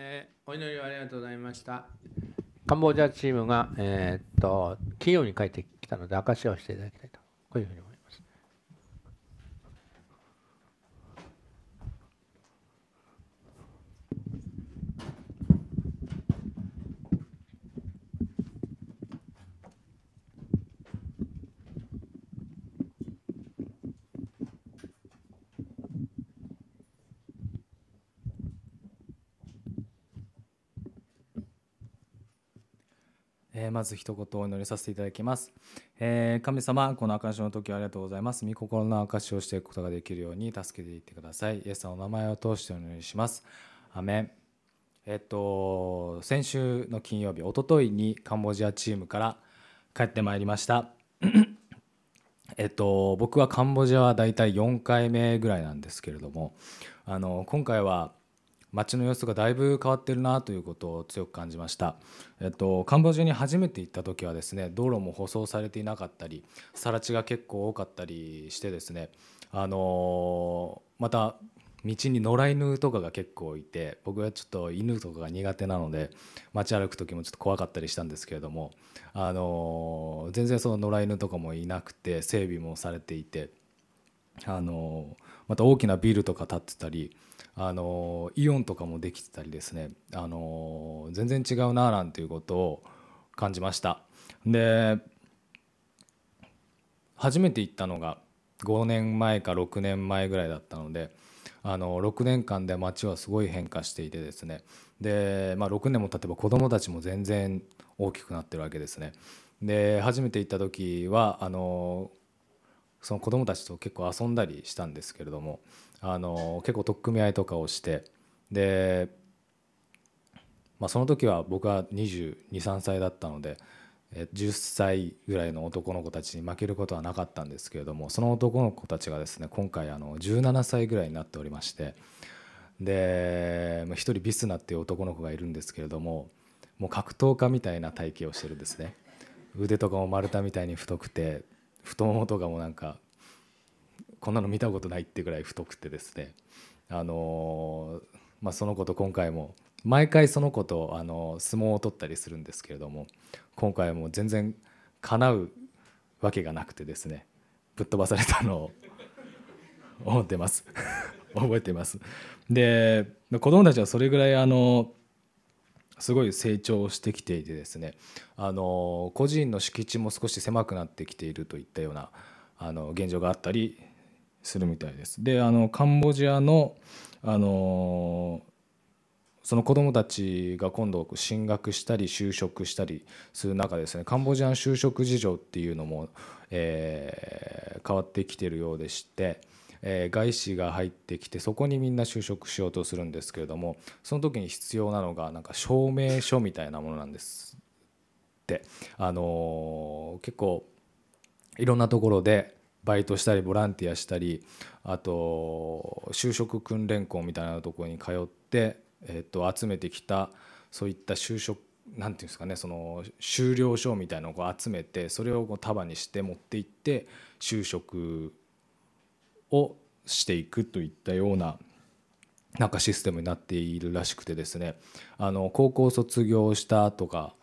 えー、お祈りをありがとうございましたカンボジアチームが、えー、っと企業に帰ってきたので証しをしていただきたいとこういうふうに思いますえー、まず一言お祈りさせていただきます。えー、神様、この証の時ありがとうございます。御心の証をしていくことができるように助けていってください。イエス様の名前を通してお祈りします。アメン。えっと、先週の金曜日、おとといにカンボジアチームから帰ってまいりました。えっと、僕はカンボジアは大体4回目ぐらいなんですけれどもあの今回は街の様子がだいぶ変わってるなということを強く感じました、えっと、カンボジアに初めて行った時はですね道路も舗装されていなかったり更地が結構多かったりしてですねあのまた道に野良犬とかが結構いて僕はちょっと犬とかが苦手なので街歩く時もちょっと怖かったりしたんですけれども、あの全然その野良犬とかもいなくて整備もされていて、あのまた大きなビルとか建ってたりあのイオンとかもできてたりですねあの全然違うななんていうことを感じましたで初めて行ったのが5年前か6年前ぐらいだったのであの6年間で街はすごい変化していてですねで、まあ、6年も経てば子どもたちも全然大きくなってるわけですね。で初めて行った時はあのその子供たちと結構遊んだりしたんですけれどもあの結構取っ組み合いとかをしてで、まあ、その時は僕は223歳だったので10歳ぐらいの男の子たちに負けることはなかったんですけれどもその男の子たちがですね今回あの17歳ぐらいになっておりましてで1人ビスナっていう男の子がいるんですけれどももう格闘家みたいな体型をしてるんですね腕とかも丸太みたいに太くて太ももとかもなんかこんなの見たことないってぐらい太くてですねあのまあ、その子と今回も毎回その子とあの相撲を取ったりするんですけれども今回も全然叶うわけがなくてですねぶっ飛ばされたのを思ってます 覚えてますで子供たちはそれぐらいあのすごい成長してきていてですねあの個人の敷地も少し狭くなってきているといったようなあの現状があったりするみたいです。であのカンボジアのあのその子どもたちが今度進学したり就職したりする中ですねカンボジアの就職事情っていうのも、えー、変わってきてるようでして。えー、外資が入ってきてそこにみんな就職しようとするんですけれどもその時に必要なのがなんか証明書みたいなものなんですって、あのー、結構いろんなところでバイトしたりボランティアしたりあと就職訓練校みたいなところに通って、えー、と集めてきたそういった就職なんていうんですかねその修了証みたいなのを集めてそれをこう束にして持って行って就職をしていくといったようななんかシステムになっているらしくてですねあの高校卒業したとか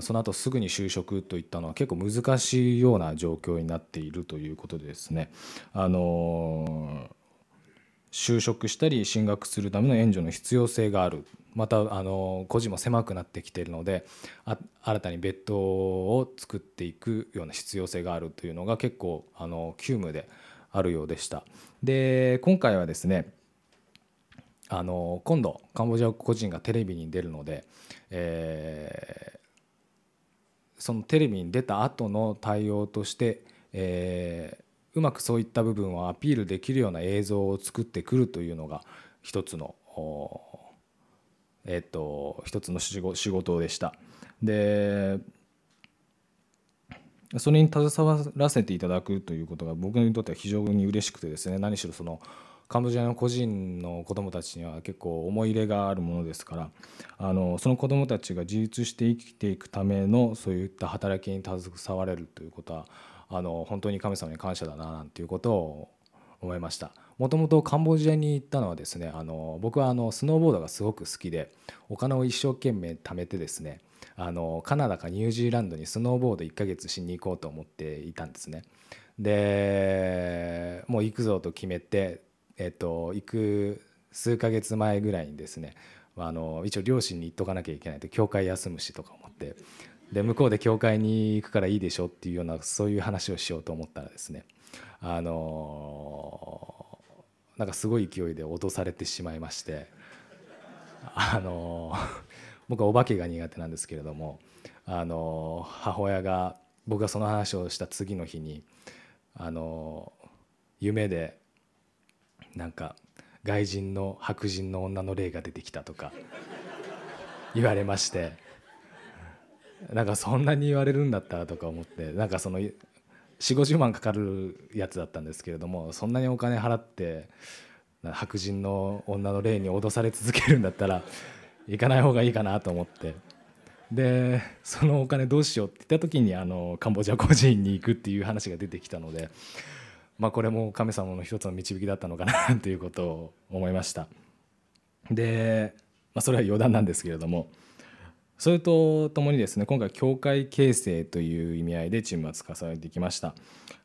その後すぐに就職といったのは結構難しいような状況になっているということでですねあの就職したり進学するための援助の必要性があるまたあの個人も狭くなってきているので新たに別途を作っていくような必要性があるというのが結構あの急務で。あるようでした。で今回はですねあの今度カンボジア個人がテレビに出るので、えー、そのテレビに出た後の対応として、えー、うまくそういった部分をアピールできるような映像を作ってくるというのが一つのえっ、ー、と一つの仕事でした。でそれに携わらせていただくということが僕にとっては非常に嬉しくてですね何しろそのカンボジアの個人の子どもたちには結構思い入れがあるものですからあのその子どもたちが自立して生きていくためのそういった働きに携われるということはあの本当に神様に感謝だななんていうことを思いましたもともとカンボジアに行ったのはですねあの僕はあのスノーボードがすごく好きでお金を一生懸命貯めてですねあのカナダかニュージーランドにスノーボード1ヶ月しに行こうと思っていたんですね。でもう行くぞと決めて、えっと、行く数ヶ月前ぐらいにですねあの一応両親に言っとかなきゃいけないと教会休むしとか思ってで向こうで教会に行くからいいでしょっていうようなそういう話をしようと思ったらですねあのなんかすごい勢いで脅されてしまいましてあの僕はお化けが苦手なんですけれどもあの母親が僕がその話をした次の日にあの夢でなんか外人の白人の女の霊が出てきたとか 言われましてなんかそんなに言われるんだったらとか思ってなんかその4 5 0万かかるやつだったんですけれどもそんなにお金払って白人の女の霊に脅され続けるんだったら行かない方がいいかなと思ってでそのお金どうしようって言った時にあのカンボジア孤児院に行くっていう話が出てきたので、まあ、これも神様の一つの導きだったのかなということを思いましたで、まあ、それは余談なんですけれどもそれとともにですね今回教会形成という意味合いでチームは使われてきました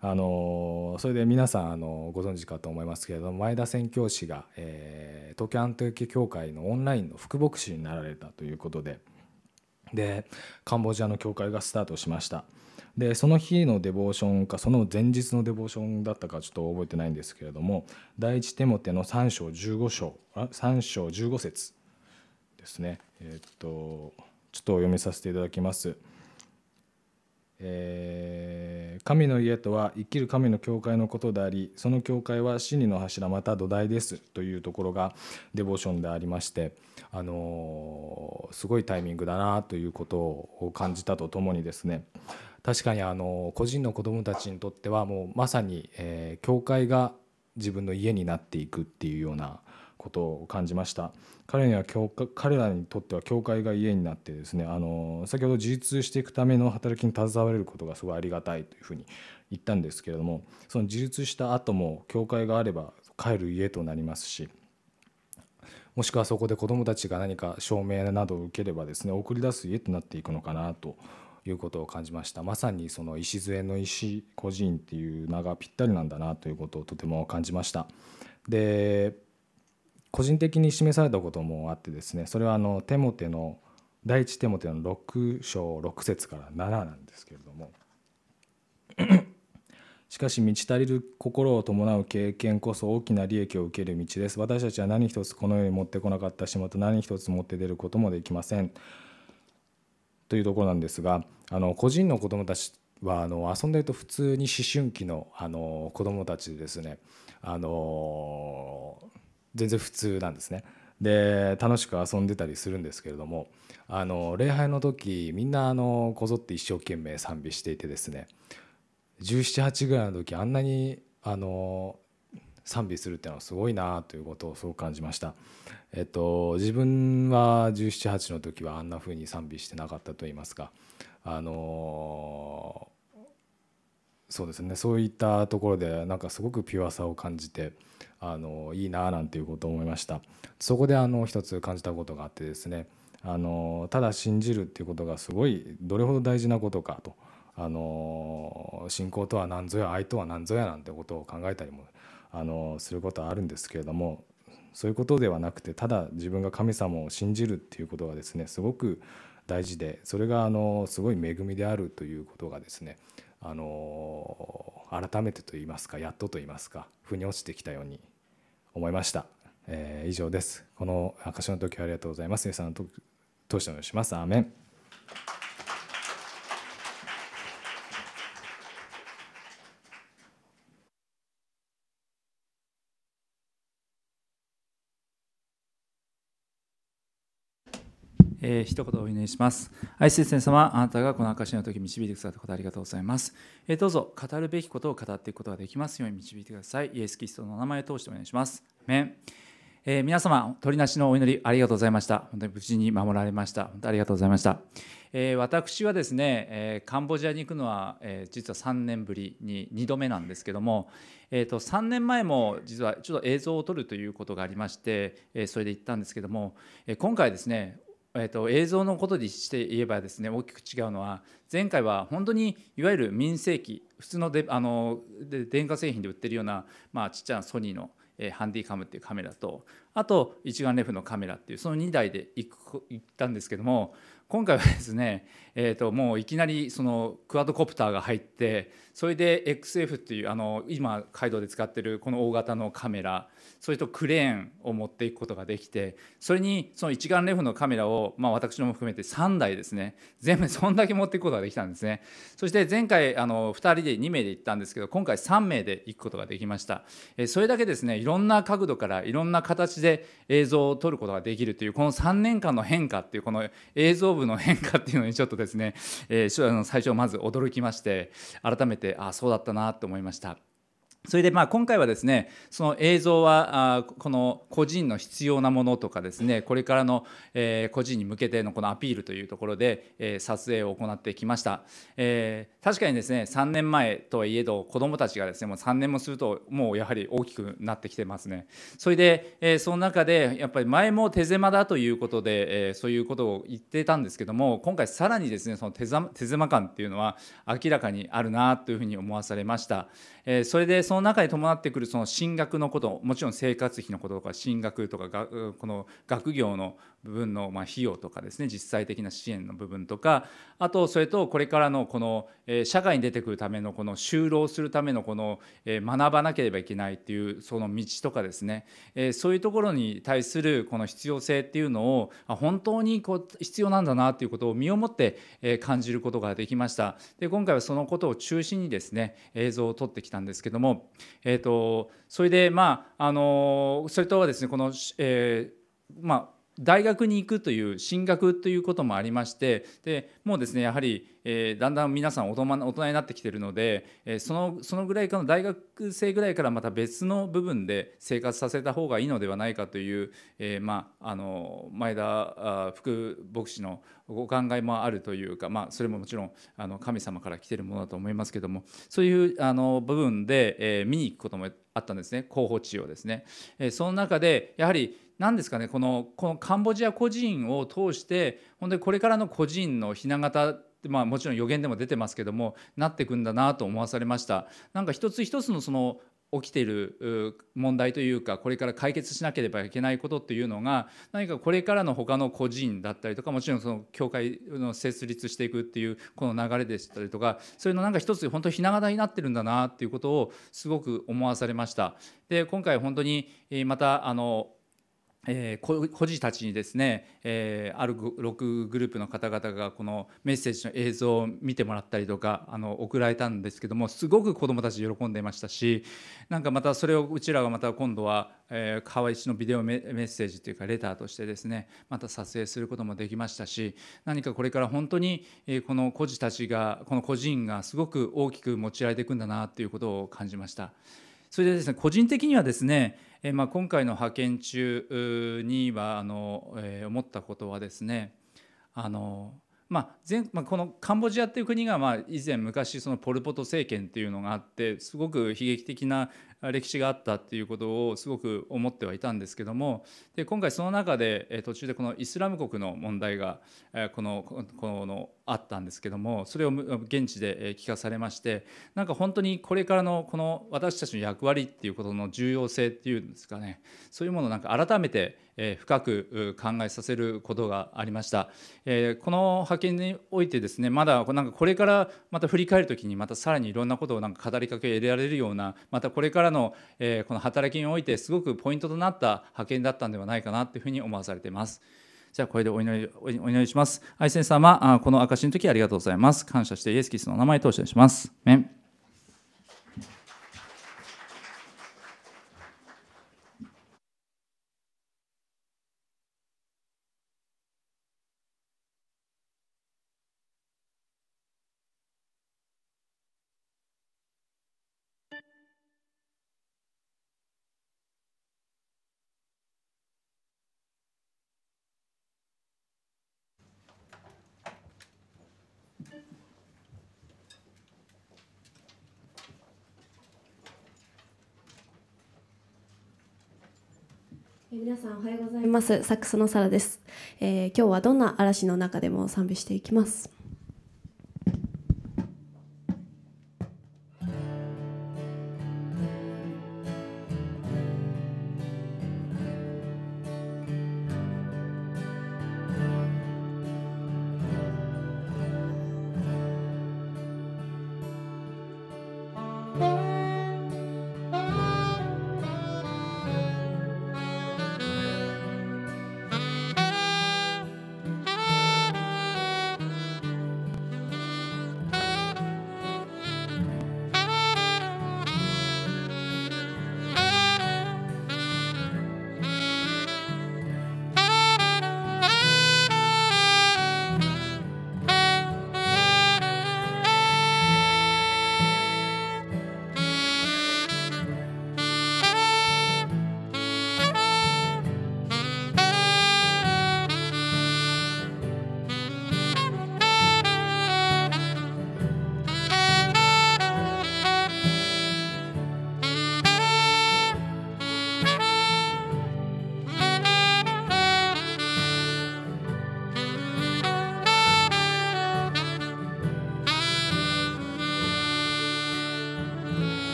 あのそれで皆さんあのご存知かと思いますけれども前田宣教師が、えー、東京アンテキ教会のオンラインの副牧師になられたということででカンボジアの教会がスタートしましたでその日のデボーションかその前日のデボーションだったかちょっと覚えてないんですけれども第一手モての3章15章3章15節ですねえー、っとちょっと読みさせていただきます。えー、神の家とは生きる神の教会のことでありその教会は真理の柱また土台ですというところがデボーションでありまして、あのー、すごいタイミングだなということを感じたとともにですね確かに、あのー、個人の子どもたちにとってはもうまさに、え教会が自分の家になっていくっていうようなことを感じました彼には彼らにとっては教会が家になってですねあの先ほど自立していくための働きに携われることがすごいありがたいというふうに言ったんですけれどもその自立した後も教会があれば帰る家となりますしもしくはそこで子どもたちが何か証明などを受ければですね送り出す家となっていくのかなということを感じましたまさにその礎の石孤児院っていう名がぴったりなんだなということをとても感じましたで個人的に示されたこともあってですねそれはあのテモテの第一テモテの6章6節から7なんですけれども しかし満ち足りる心を伴う経験こそ大きな利益を受ける道です私たちは何一つこの世に持ってこなかったしまた何一つ持って出ることもできませんというところなんですがあの個人の子どもたちはあの遊んでると普通に思春期のあの子どもたちでですねあの全然普通なんですね。で楽しく遊んでたりするんですけれどもあの礼拝の時みんなあのこぞって一生懸命賛美していてですね1718ぐらいの時あんなにあの賛美するっていうのはすごいなということをすごく感じました。えっと、自分は1718の時はあんな風に賛美してなかったと言いますかあのそうですねそういったところでなんかすごくピュアさを感じてあのいいななんていうことを思いましたそこであの一つ感じたことがあってですねあのただ信じるっていうことがすごいどれほど大事なことかとあの信仰とは何ぞや愛とは何ぞやなんてことを考えたりもあのすることはあるんですけれどもそういうことではなくてただ自分が神様を信じるっていうことがですねすごく大事でそれがあのすごい恵みであるということがですねあの改めてと言いますかやっとと言いますか腑に落ちてきたように思いました。えー、以上です。この証の時はありがとうございます。皆さんと、通してお願いします。アーメン。えー、一言お祈りします。愛する先様、あなたがこの証の時導いてくださったことありがとうございます。えー、どうぞ語るべきことを語っていくことができますように導いてください。イエス・キリストの名前を通してお願いします。メンえー、皆様、鳥なしのお祈りありがとうございました。本当に無事に守られました。本当にありがとうございました。えー、私はですね、えー、カンボジアに行くのは、え実は3年ぶりに2度目なんですけども、えーと、3年前も実はちょっと映像を撮るということがありまして、えそれで行ったんですけども、え今回ですねえーと、映像のことでして言えばですね大きく違うのは前回は本当にいわゆる民生機普通のであので電化製品で売ってるような、まあ、ちっちゃなソニーの、えー、ハンディカムっていうカメラとあと一眼レフのカメラっていうその2台で行く行ったんですけども今回はですね、えーと、もういきなりそのクアドコプターが入ってそれで XF っていうあの今カイドウで使ってるこの大型のカメラそれとクレーンを持っていくことができてそれにその一眼レフのカメラを、まあ、私のも含めて3台ですね全部 そんだけ持っていくことができたんですねそして前回あの2人で2名で行ったんですけど今回3名で行くことができましたそれだけですねいろんな角度からいろんな形で映像を撮ることができるというこの3年間の変化っていうこの映像部の変化っていうのにちょっとですね、えー、最初まず驚きまして改めててああそうだったなと思いましたそれでまあ今回はですねその映像はあこの個人の必要なものとかですねこれからの、えー、個人に向けてのこのアピールというところで、えー、撮影を行ってきました、えー、確かにですね3年前とはいえど子どもたちがですねもう3年もするともうやはり大きくなってきてますねそれで、えー、その中でやっぱり前も手狭だということで、えー、そういうことを言ってたんですけども今回さらにですねその手狭手狭感っていうのは明らかにあるなというふうに思わされました、えー、それでそのその中で伴ってくるその進学のこともちろん生活費のこととか進学とかがこの学業の部分のま費用とかですね実際的な支援の部分とかあとそれとこれからのこの社会に出てくるためのこの就労するためのこの学ばなければいけないっていうその道とかですねそういうところに対するこの必要性っていうのを本当にこう必要なんだなっていうことを身をもって感じることができましたで今回はそのことを中心にですね映像を撮ってきたんですけどもえーと、それでまああのそれとはですねこの、えー、まあ大学に行くという進学ということもありましてでもうですねやはり、えー、だんだん皆さん大人大人になってきてるので、えー、そのそのぐらいかの大学生ぐらいからまた別の部分で生活させた方がいいのではないかという、えーまあ、あの前田副牧師のお考えもあるというか、まあ、それももちろんあの神様から来てるものだと思いますけどもそういうあの部分で、えー、見に行くこともあったんですね候補地をですね、えー、その中でやはり何ですかねこのこのカンボジア個人を通して本当にこれからの個人のひな形まあ、もちろん予言でも出てますけどもなっていくんだなと思わされましたなんか一つ一つのその起きている問題というかこれから解決しなければいけないことっていうのが何かこれからの他の個人だったりとかもちろんその教会の設立していくっていうこの流れでしたりとかそういうのなんか一つ本当ひな形になってるんだなっていうことをすごく思わされました。で今回本当にまたあのえー、孤児たちにですね、えー、ある6グループの方々がこのメッセージの映像を見てもらったりとかあの送られたんですけどもすごく子どもたち喜んでいましたしなんかまたそれをうちらがまた今度は、えー、川市のビデオメッセージというかレターとしてですねまた撮影することもできましたし何かこれから本当に、えこの孤児たちがこの孤児院がすごく大きく持ち上げていくんだなということを感じました。それでですね個人的にはですねえまあ、今回の派遣中にはあの、え思ったことはですねあのまあ前まあ、このカンボジアっていう国がまあ以前昔そのポル・ポト政権っていうのがあってすごく悲劇的な歴史があったっていうことをすごく思ってはいたんですけどもで今回その中で途中でこのイスラム国の問題がこのこのあったんですけどもそれを現地で聞かされましてなんか本当にこれからのこの私たちの役割っていうことの重要性っていうんですかねそういうものをなんか改めて深く考えさせることがありました。この派遣においてですねまだなんかこれからまた振り返る時にまたさらにいろんなことをなんか語りかけられるようなまたこれからからの、えこの働きにおいてすごくポイントとなった派遣だったんではないかなというふうに思わされています。じゃあこれでお祈りお祈りします。愛先生様、この証の時ありがとうございます。感謝してイエス・キリストの名前とお伝えします。皆さんおはようございますサックスのサラです、えー、今日はどんな嵐の中でも賛美していきます